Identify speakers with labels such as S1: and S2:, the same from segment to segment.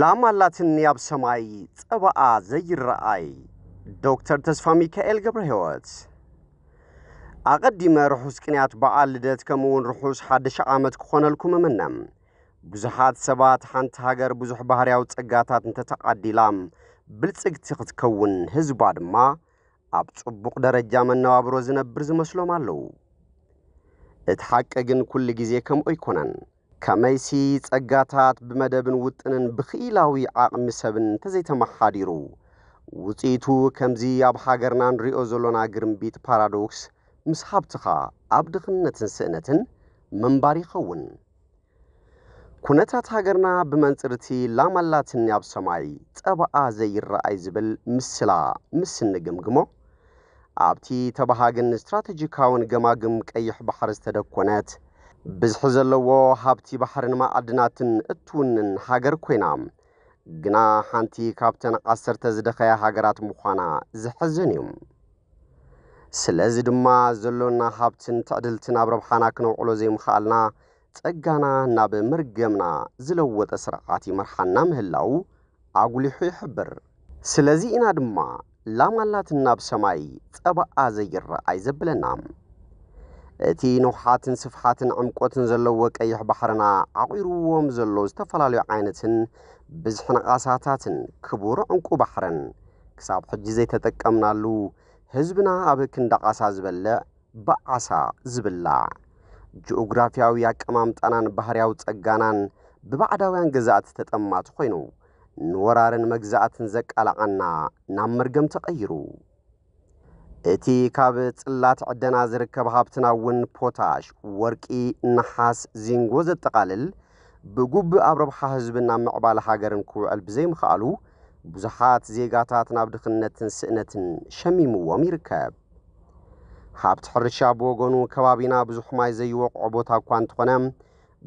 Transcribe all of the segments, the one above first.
S1: ላማላትን ሰማይ ጸባአ ዘይረአይ ዶክተር ተስፋ ሚካኤል ገብረ ሕይወት ኣቐዲመ ርሑስ ቅንያት በዓል ልደት ከምኡውን ርሑስ ሓደሽ ዓመት ክኾነልኩ መመነም ብዙሓት ሰባት ሓንቲ ሃገር ብዙሕ ባህርያዊ ጸጋታት እንተተዓዲላ ብልጽግቲ ክትከውን ህዝባ ድማ ኣብ ጽቡቕ ደረጃ መነባብሮ ዝነብር ዝመስሎም ኣለዉ እቲ ሓቂ ግን ኵሉ ግዜ ከምኡ ኣይኮነን ከመይሲ ጸጋታት ብመደብን ውጥንን ብኽኢላዊ ዓቕሚ ሰብን እንተዘይተመሓዲሩ ውፅኢቱ ከምዚ ኣብ ሃገርና ንሪኦ ዘሎና ግርምቢት ፓራዶክስ ምስ ሃብትኻ ኣብ ድኽነትን ስእነትን መንባር ይኸውን ኩነታት ሃገርና እቲ ላማላትን ኣብ ሰማይ ጸብኣ ዘይረኣይ ዝብል ምስላ ምስ ንግምግሞ ኣብቲ ተባሃግን ስትራተጂካውን ገማግም ቀይሕ ባሕሪ ዝተደኰነት ብዝሒ ዘለዎ ሃብቲ ባሕርን መኣድናትን እትውንን ሃገር ኮይና ግና ሓንቲ ካብተን ዓሰርተ ዝደኸያ ሃገራት ምዃና ዝሕዝን እዩ ስለዚ ድማ ዘሎና ሃብትን ትዕድልትን ኣብ ረብሓና ክነውዕሎ ዘይምኽኣልና ጸጋና ናብ መርገምና ዝለወጠ ስርዓት ይመርሓና ምህላው ኣጉሊሑ ይሕብር ስለዚ ኢና ድማ ላማላትና ሰማይ ጸባኣ ዘይረአይ ዘብለና እቲ ንውሓትን ስፍሓትን ዕምቆትን ዘለዎ ቀይሕ ባሕርና ዓቑርዎም ዘሎ ዝተፈላለዩ ዓይነትን ብዙሕ ነቓሳታትን ክቡር ዕንቁ ባሕርን ክሳብ ሕጂ ዘይተጠቀምናሉ ህዝብና ኣብ ክንዳቓሳ ዝበልዕ ብዓሳ ዝብላዕ ጂኦግራፍያዊ ኣቀማምጣናን ባህርያዊ ጸጋናን ብባዕዳውያን ገዛእቲ ተጠማቲ ኮይኑ ንወራርን መግዛእትን ዘቃልዓና ናብ መርገም ተቐይሩ እቲ ካብ ጽላት ዕደና ዝርከብ ሃብትና እውን ፖታሽ ወርቂ ንሓስ ዚንጎ ዘጠቓልል ብጉብእ ኣብ ረብሓ ህዝብን ናብ ምዕባለ ሃገርን ክውዕል ብዘይምኽኣሉ ብዙሓት ዜጋታት ናብ ድኽነትን ስእነትን ሸሚምዎም ይርከብ ሃብቲ ሕርሻ ብወገኑ ከባቢና ብዙሕ ማይ ዘይወቕዖ ቦታ እኳ እንተኾነ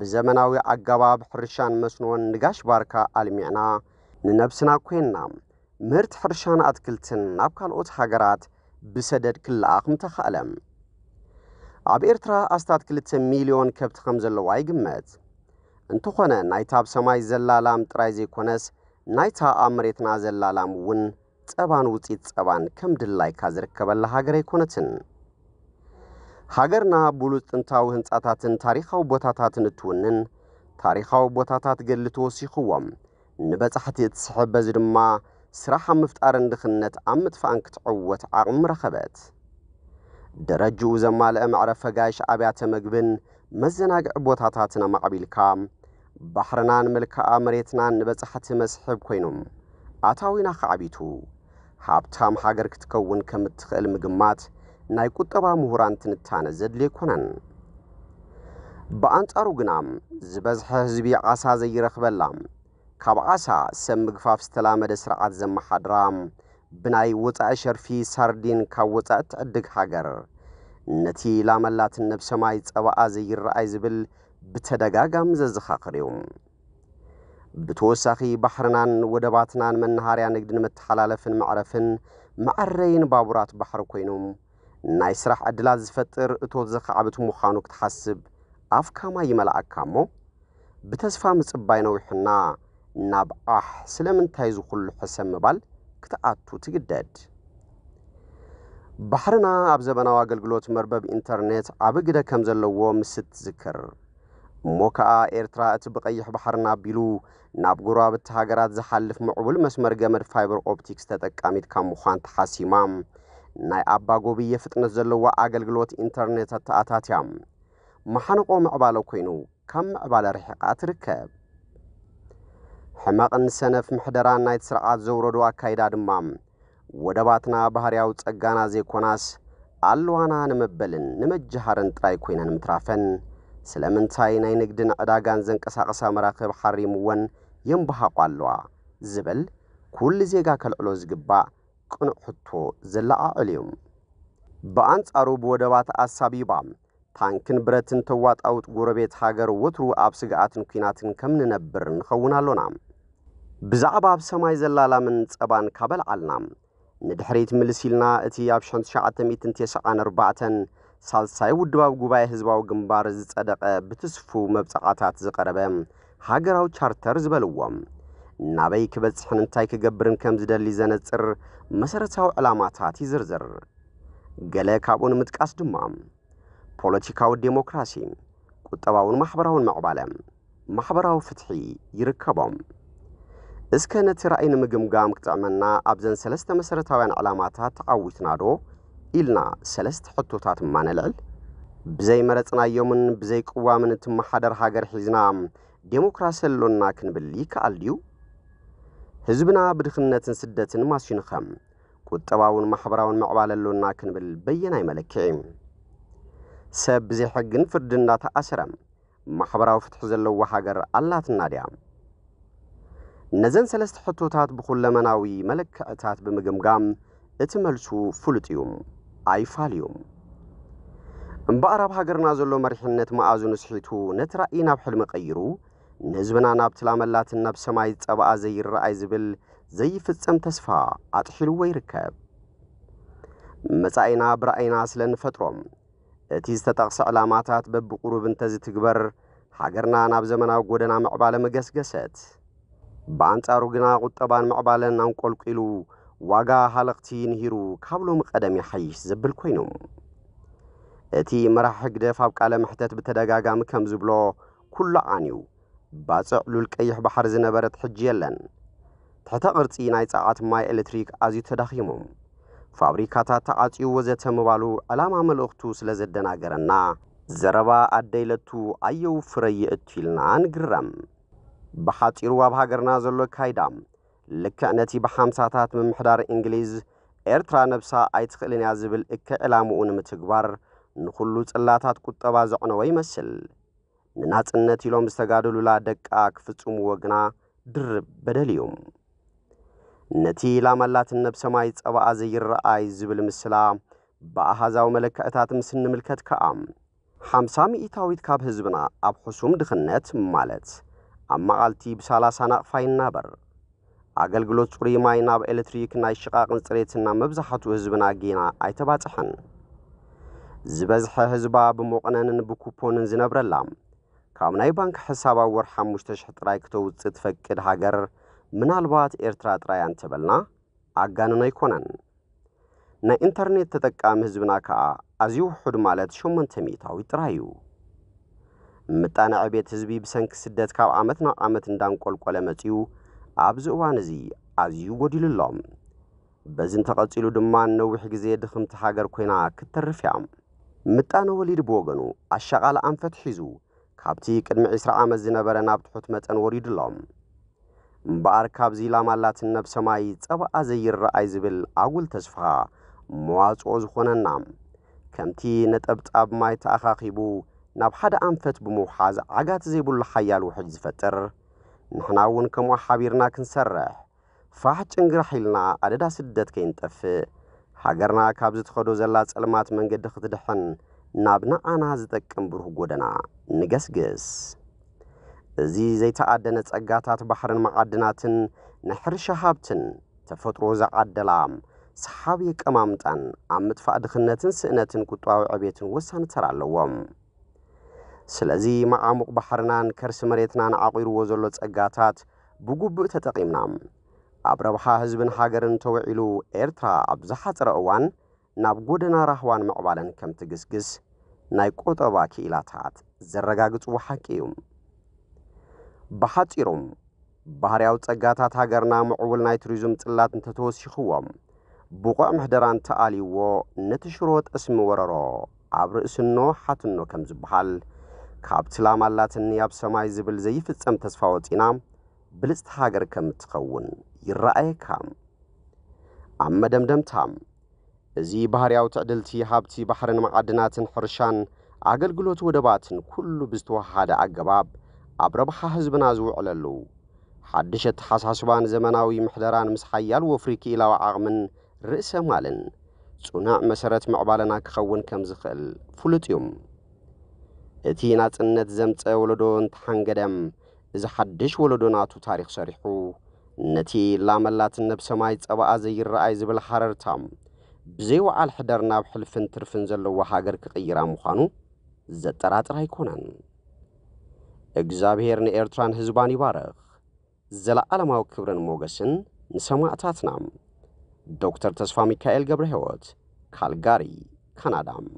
S1: ብዘመናዊ ኣገባብ ሕርሻን መስኖን ንጋሽ ባርካ ኣልሚዕና ንነብስና ኮይና ምህርቲ ሕርሻን ኣትክልትን ናብ ካልኦት ሃገራት ብሰደድ ክለኣኹም ተኻእለ ኣብ ኤርትራ ኣስታት 2 ሚልዮን ከብቲ ከም ዘለዋ ይግመት እንትኾነ ናይታ ኣብ ሰማይ ዘላላም ጥራይ ዘይኮነስ ናይታ ኣብ መሬትና ዘላላም እውን ጸባን ውፂት ጸባን ከም ድላይካ ዝርከበላ ሃገር ኣይኮነትን ሃገርና ብሉፅ ጥንታዊ ህንጻታትን ታሪኻዊ ቦታታትን እትውንን ታሪኻዊ ቦታታት ገድሊ ተወሲኽዎም ንበጻሕቲ እትስሕብ በዚ ድማ ስራሕ ኣብ ምፍጣርን ድኽነት ኣብ ምጥፋእን ክትዕወት ዓቕሚ ረኸበት ደረጅኡ ዘማልአ መዕረፈ ጋይሽ ኣብያተ ምግብን መዘናግዒ ቦታታትን ኣማዕቢልካ ባሕርናን መልክዓ መሬትናን ንበጻሕቲ መስሕብ ኮይኑ ኣታዊና ኸዓቢቱ ሃብታም ሃገር ክትከውን ከም እትኽእል ምግማት ናይ ቁጠባ ምሁራን ትንታነ ዘድልየ ይኮነን ብኣንጻሩ ግና ዝበዝሐ ህዝቢ ዓሳ ዘይረኽበላ ካብ ዓሳ ሰብ ምግፋፍ ዝተላመደ ስርዓት ዘመሓድራ ብናይ ወፃኢ ሸርፊ ሳርዲን ካብ ወፃእቲ ዕድግ ሃገር ነቲ ላመላትን ነብ ሰማይ ጸባኣ ዘይረአይ ዝብል ብተደጋጋሚ ዘዘኻኽር እዩ ብተወሳኺ ባሕርናን ወደባትናን መናሃርያ ንግድን መተሓላለፍን መዕረፍን መዓረይን ባቡራት ባሕሪ ኮይኑ ናይ ስራሕ ዕድላት ዝፈጥር እቶት ዘኸዓብቲ ምዃኑ ክትሓስብ ኣፍካማ ይመላኣካ እሞ ብተስፋ ምጽባይ ነዊሑና ናብ ኣሕ ስለምንታይ ዝኩሉ ሕሰብ ምባል ክትኣቱ ትግደድ ባሕርና ኣብ ዘበናዊ ኣገልግሎት መርበብ ኢንተርነት ዓብ ግደ ከም ዘለዎ ምስት ትዝክር እሞ ከዓ ኤርትራ እቲ ብቐይሕ ባሕርና ኣቢሉ ናብ ጉራብቲ ሃገራት ዝሓልፍ ምዕቡል መስመር ገመድ ፋይበር ኦፕቲክስ ተጠቃሚት ካብ ምዃን ተሓሲማ ናይ ኣባ ጎብየ ፍጥነት ዘለዎ ኣገልግሎት ኢንተርኔት ኣተኣታትያ መሓንቆ ምዕባለ ኮይኑ ካብ ምዕባለ ርሒቓ ትርከብ ሕማቕን ሰነፍ ምሕደራን ናይቲ ስርዓት ዘውረዶ ኣካይዳ ድማ ወደባትና ባህርያዊ ጸጋና ዘይኮናስ ኣልዋና ንምበልን ንመጀሃርን ጥራይ ኮይነን ምትራፈን ስለምንታይ ናይ ንግድን ዕዳጋን ዘንቀሳቐሳ መራኽብ ሓሪምዎን የምብሃቑ ኣለዋ ዝብል ኵሉ ዜጋ ከልዕሎ ዝግባእ ቅኑዕ ሕቶ ዘለዓዕል እዩ ብኣንጻሩ ብወደባት ኣሳቢባ ታንክን ብረትን ተዋጣውጥ ጎረቤት ሃገር ወትሩ ኣብ ስግኣትን ኲናትን ከም ንነብር ንኸውን ኣሎና ብዛዕባ ኣብ ሰማይ ዘላላምን ጸባን ካበልዓልናም ንድሕሪት ምልስ ኢልና እቲ ኣብ 994 ሳልሳይ ውድባብ ጉባኤ ህዝባዊ ግንባር ዝጸደቐ ብትስፉ መብጻዕታት ዝቐረበ ሃገራዊ ቻርተር ዝበልዎም ናበይ ክበጽሕን እንታይ ክገብርን ከም ዝደሊ ዘነጽር መሰረታዊ ዕላማታት ይዝርዝር ገለ ካብኡ ንምጥቃስ ድማ ፖለቲካዊ ዴሞክራሲ ቁጠባውን ማሕበራውን መዕባለ ማሕበራዊ ፍትሒ ይርከቦም እስከ ነቲ ራእይ ምግምጋም ክጠቕመና ኣብዘን ሰለስተ መሰረታውያን ዕላማታት ዓዊትና ዶ ኢልና ሰለስተ ሕቶታት ማነልዕል ብዘይመረፅናዮምን ብዘይቅዋምን እትመሓደር ሃገር ሒዝና ዴሞክራሲ ኣሎና ክንብል ይከኣል ድዩ ህዝብና ብድኽነትን ስደትን ማሲኑኸም ቁጠባውን ማሕበራውን ምዕባል ኣሎና ክንብል በየናይ መለክዕ ሰብ ብዘይሕግን ፍርድ እንዳተኣሰረ ማሕበራዊ ፍትሒ ዘለዎ ሃገር ኣላትና ድያ እነዘን ሰለስተ ሕቶታት ብኹለመናዊ መለክዕታት ብምግምጋም እቲ መልሱ ፍሉጥ እዩ ኣይፋልዩን እምበኣር ኣብ ሃገርና ዘሎ መሪሕነት መኣዙ ንስሒቱ ነቲ ራእይ ናብ ሕልሚ ቐይሩ ንህዝብና ናብ ትላመላትን ናብ ሰማይ ዝጸብኣ ዘይረአይ ዝብል ዘይፍጸም ተስፋ ኣጥሒልዎ ይርከብ መጻኢና ብራእይና ስለ ንፈጥሮም እቲ ዝተጠቕሰ ዕላማታት በብቑሩብ እንተዝትግበር ሃገርና ናብ ዘመናዊ ጐደና ምዕባለ መገስገሰት ብኣንጻሩ ግና ቝጠባን ምዕባለን ኣንቈልቂሉ ዋጋ ሃለቕቲ ንሂሩ ሎሚ ቀደም ይሓይሽ ዘብል ኮይኖም እቲ መራሒ ሕግደፍ ኣብ ቃለ ምሕተት ብተደጋጋሚ ከም ዝብሎ ኵሉ ዓንዩ ባጽዕ ሉል ቀይሕ ባሕሪ ዝነበረት ሕጂ የለን ትሕተ ቕርጺ ናይ ጸዓት ማይ ኤሌክትሪክ ኣዝዩ ተዳኺሞም ፋብሪካታት ተዓጽዩ ወዘተ ምባሉ ዕላማ መልእኽቱ ስለ ዘደናገረና ዘረባ ኣደይለቱ ኣየውፍረይ እትዩ ኢልና ንግረም ብሓፂሩ ኣብ ሃገርና ዘሎ ካይዳ ልክዕ ነቲ ብሓምሳታት ምምሕዳር እንግሊዝ ኤርትራ ነብሳ ኣይትኽእልን እያ ዝብል እከ ዕላምኡ ንምትግባር ንኹሉ ጽላታት ቁጠባ ዘዕነወ ይመስል ንናጽነት ኢሎም ዝተጋደሉላ ደቃ ክፍጽምዎ ግና ድርብ በደል እዩ ነቲ ላማላትን ነብ ሰማይ ጸባኣ ዘይረአይ ዝብል ምስላ ብኣሃዛዊ መለክዕታት ምስ ንምልከት ከኣ ሓምሳ ሚኢታዊት ካብ ህዝብና ኣብ ሕሱም ድኽነት ማለት ኣማቓልቲ ብሳላሳናቕ ይናበር ኣገልግሎት ፅሩይ ማይ ናብ ኤሌትሪክ ናይ ሽቓቕን ፅሬትና መብዛሕትኡ ህዝብና ጌና ኣይተባፅሐን ዝበዝሐ ህዝባ ብሞቕነንን ብኩፖንን ዝነብረላ ካብ ናይ ባንኪ ሕሳብ ኣብ ወር 5,000 ጥራይ ክተውፅእ ትፈቅድ ሃገር ምናልባት ኤርትራ ጥራይ እንተበልና ኣጋንኖ ኣይኮነን ናይ ኢንተርኔት ተጠቃሚ ህዝብና ከዓ ኣዝዩ ውሑድ ማለት 8 ሚታዊ ጥራይ እዩ ምጣነ ዕቤት ህዝቢ ብሰንኪ ስደት ካብ ዓመት ናብ ዓመት እንዳንቈልቈለ መጺኡ ኣብዚ እዋን እዚ ኣዝዩ ጐዲሉሎም በዝን ተቐጺሉ ድማ ነዊሕ ግዜ ድኽምቲ ሃገር ኮይና ክትተርፍ እያ ምጣነ ወሊድ ብወገኑ ኣሻቓል ኣንፈት ሒዙ ካብቲ ቅድሚ 20 ዓመት ዝነበረ ናብ ትሑት መጠን ወሪዱሎም እምበኣር ካብዚ ላማላትን ነብ ሰማይ ጸብኣ ዘይረአይ ዝብል ኣጉል ተስፋ መዋጽኦ ዝኾነና ከምቲ ነጠብጣብ ማይ ተኣኻኺቡ ናብ ሓደ ኣንፈት ብምውሓዝ ዓጋት ዘይብሉ ሓያል ውሕጅ ዝፈጥር ንሕና እውን ከምኡ ሓቢርና ክንሰርሕ ፋሕ ጭንግራሕ ኢልና ኣደዳ ስደት ከይንጠፍእ ሃገርና ካብ ዝትኸዶ ዘላ ጸልማት መንገዲ ክትድሕን ናብ ንዓና ዝጠቅም ብሩህ ጐደና ንገስግስ እዚ ዘይተኣደነ ጸጋታት ባሕርን መዓድናትን ንሕርሻ ሃብትን ተፈጥሮ ዝዓደላ ሰሓቢ ቀማምጣን ኣብ ምጥፋእ ድኽነትን ስእነትን ቁጠባዊ ዕቤትን ወሳኒ ተር ኣለዎም ስለዚ መዓሙቕ ባሕርናን ከርሲ መሬትናን ዓቑርዎ ዘሎ ጸጋታት ብግቡእ ተጠቒምና ኣብ ረብሓ ህዝብን ሃገርን ተውዒሉ ኤርትራ ኣብ ዝሓፅረ እዋን ናብ ጐደና ራህዋን ምዕባለን ከም ትግስግስ ናይ ቈጠባ ክኢላታት ዘረጋግጽዎ ሓቂ እዩ ብሓጺሩም ባህርያዊ ጸጋታት ሃገርና ምዕቡል ናይ ቱሪዝም ጽላት እንተ ተወሲኽዎም ብቑዕ ምሕደራ እንተኣልይዎ ነቲ ሽሮ ጠስሚ ወረሮ ኣብ ርእስኖ ሓትኖ ከም ዝበሃል ካብ ትላማላትን ኣብ ሰማይ ዝብል ዘይፍጸም ተስፋ ወፂና ብልጽቲ ሃገር ከም እትኸውን ይረኣየካ ኣብ መደምደምታ እዚ ባህርያዊ ትዕድልቲ ሃብቲ ባሕርን መዓድናትን ሕርሻን ኣገልግሎት ወደባትን ኩሉ ብዝተወሃደ ኣገባብ ኣብ ረብሓ ህዝብና ዝውዕለሉ ሓድሽ ኣተሓሳስባን ዘመናዊ ምሕደራን ምስ ሓያል ወፍሪ ክኢላዊ ዓቕምን ርእሰ ማልን ጽኑዕ መሰረት ምዕባለና ክኸውን ከም ዝኽእል ፍሉጥ እዩ እቲ ናጽነት ዘምፀ ወለዶ እንተሓንገደም እዚ ሓድሽ ወለዶ ናቱ ታሪኽ ሰሪሑ ነቲ ላመላት ነብ ሰማይ ጸባኣ ዘይረኣይ ዝብል ሓረርታም ብዘይወዓል ሕደር ናብ ሕልፍን ትርፍን ዘለዎ ሃገር ክቕይራ ምዃኑ ዘጠራጥር ኣይኮነን እግዚኣብሔር ንኤርትራን ህዝባን ይባረኽ ዘለዓለማዊ ክብርን ሞገስን ንሰማዕታትና ዶክተር ተስፋ ሚካኤል ገብረ ሕይወት ካልጋሪ ካናዳም